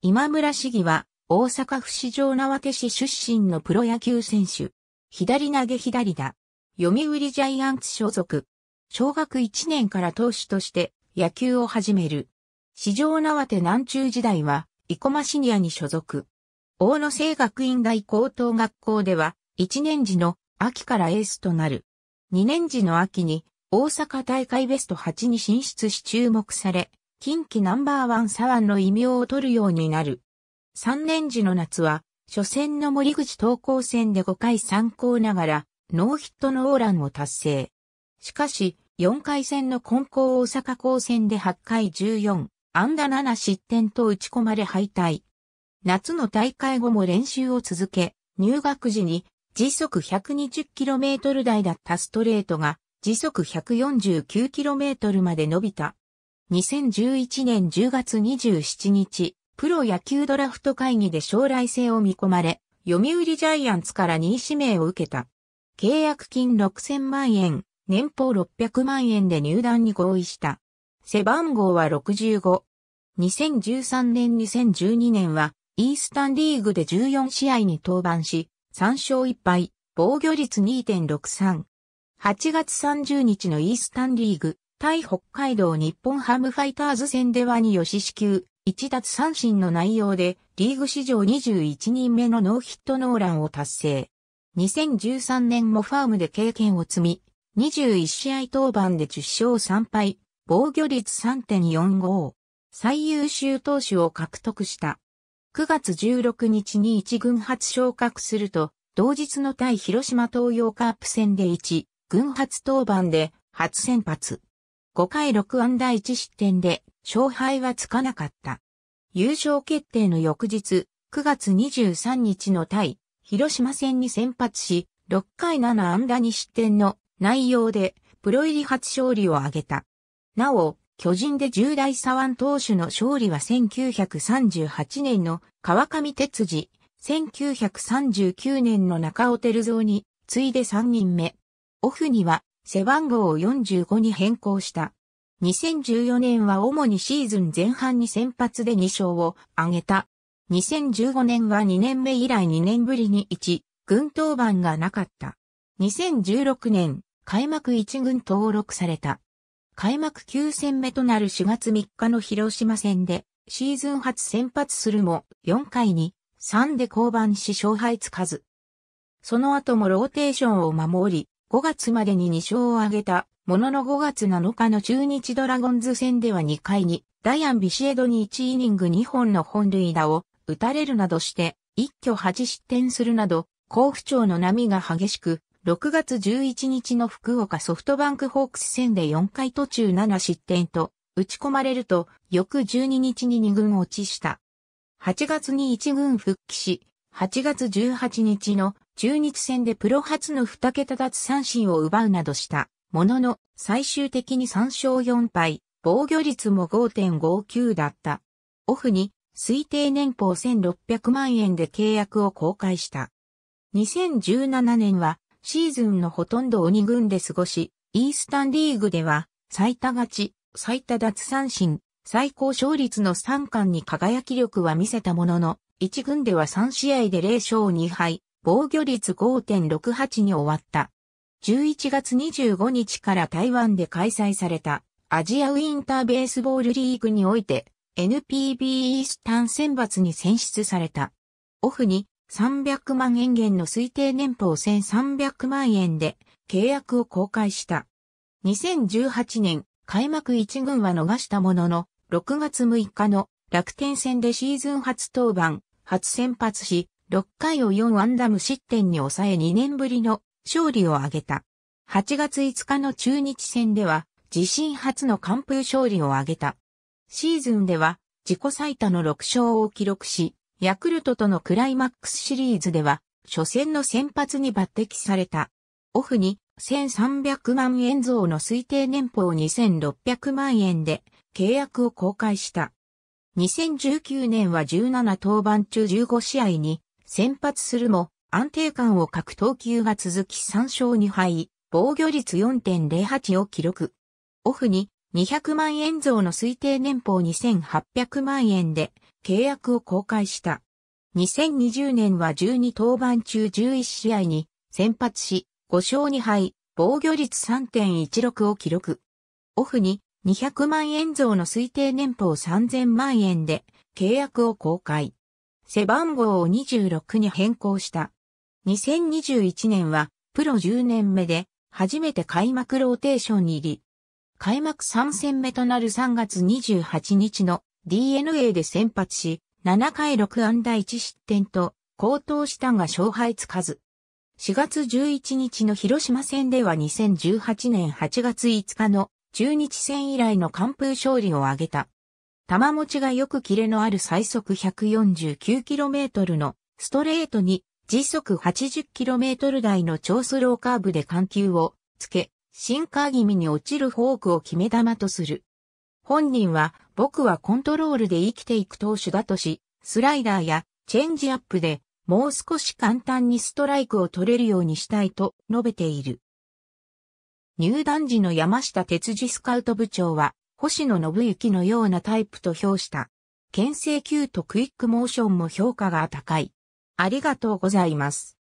今村市議は、大阪府市場縄手市出身のプロ野球選手。左投げ左打。読売ジャイアンツ所属。小学1年から投手として野球を始める。市場縄手南中時代は、生駒シニアに所属。大野製学院大高等学校では、1年時の秋からエースとなる。2年時の秋に、大阪大会ベスト8に進出し注目され、近畿ナンバーワン左腕の異名を取るようになる。3年時の夏は、初戦の森口東高戦で5回参考ながら、ノーヒットノーランを達成。しかし、4回戦の根高大阪高戦で8回14、安打7失点と打ち込まれ敗退。夏の大会後も練習を続け、入学時に時速 120km 台だったストレートが時速 149km まで伸びた。2011年10月27日、プロ野球ドラフト会議で将来性を見込まれ、読売ジャイアンツから2位指名を受けた。契約金6000万円、年俸600万円で入団に合意した。背番号は65。2013年2012年は、イースタンリーグで14試合に登板し、3勝1敗、防御率2.63。8月30日のイースタンリーグ対北海道日本ハムファイターズ戦では2吉支球、1奪三振の内容で、リーグ史上21人目のノーヒットノーランを達成。2013年もファームで経験を積み、21試合登板で10勝3敗、防御率3.45。最優秀投手を獲得した。9月16日に1軍初昇格すると、同日の対広島東洋カープ戦で1、軍初登板で初先発。5回6安打1失点で勝敗はつかなかった。優勝決定の翌日、9月23日の対、広島戦に先発し、6回7安打2失点の内容で、プロ入り初勝利を挙げた。なお、巨人で重大左腕投手の勝利は1938年の川上哲司、1939年の中尾照蔵に次いで3人目。オフには背番号を45に変更した。2014年は主にシーズン前半に先発で2勝を挙げた。2015年は2年目以来2年ぶりに1軍登板がなかった。2016年、開幕1軍登録された。開幕9戦目となる4月3日の広島戦で、シーズン初先発するも、4回に3で降板し勝敗つかず。その後もローテーションを守り、5月までに2勝を挙げた、ものの5月7日の中日ドラゴンズ戦では2回に、ダイアン・ビシエドに1イニング2本の本塁打を打たれるなどして、一挙8失点するなど、甲府調の波が激しく、6月11日の福岡ソフトバンクホークス戦で4回途中7失点と、打ち込まれると、翌12日に2軍落ちした。8月に1軍復帰し、8月18日の中日戦でプロ初の2桁奪三振を奪うなどした。ものの、最終的に3勝4敗、防御率も5.59だった。オフに、推定年俸1600万円で契約を公開した。2017年は、シーズンのほとんど鬼軍で過ごし、イースタンリーグでは、最多勝ち、最多奪三振、最高勝率の3冠に輝き力は見せたものの、1軍では3試合で0勝2敗、防御率5.68に終わった。11月25日から台湾で開催されたアジアウィンターベースボールリーグにおいて NPB イースタン選抜に選出された。オフに300万円減の推定年俸1300万円で契約を公開した。2018年開幕1軍は逃したものの6月6日の楽天戦でシーズン初登板、初先発し、6回を4ンダム失点に抑え2年ぶりの勝利を挙げた。8月5日の中日戦では、自身初の完封勝利を挙げた。シーズンでは、自己最多の6勝を記録し、ヤクルトとのクライマックスシリーズでは、初戦の先発に抜擢された。オフに1300万円増の推定年俸2600万円で契約を公開した。2019年は17登板中15試合に先発するも、安定感を欠く投球が続き3勝2敗、防御率4.08を記録。オフに200万円増の推定年俸2800万円で契約を公開した。2020年は12登板中11試合に先発し、5勝2敗、防御率3.16を記録。オフに200万円増の推定年俸3000万円で契約を公開。背番号を26に変更した。2021年はプロ10年目で初めて開幕ローテーションに入り、開幕3戦目となる3月28日の DNA で先発し、7回6安打1失点と高騰したが勝敗つかず。4月11日の広島戦では2018年8月5日の中日戦以来の完封勝利を挙げた。玉持ちがよくキレのある最速 149km のストレートに時速 80km 台の超スローカーブで緩急をつけ、シンカー気味に落ちるフォークを決め球とする。本人は僕はコントロールで生きていく投手だとし、スライダーやチェンジアップでもう少し簡単にストライクを取れるようにしたいと述べている。入団時の山下哲司スカウト部長は星野信之のようなタイプと評した。牽制球とクイックモーションも評価が高い。ありがとうございます。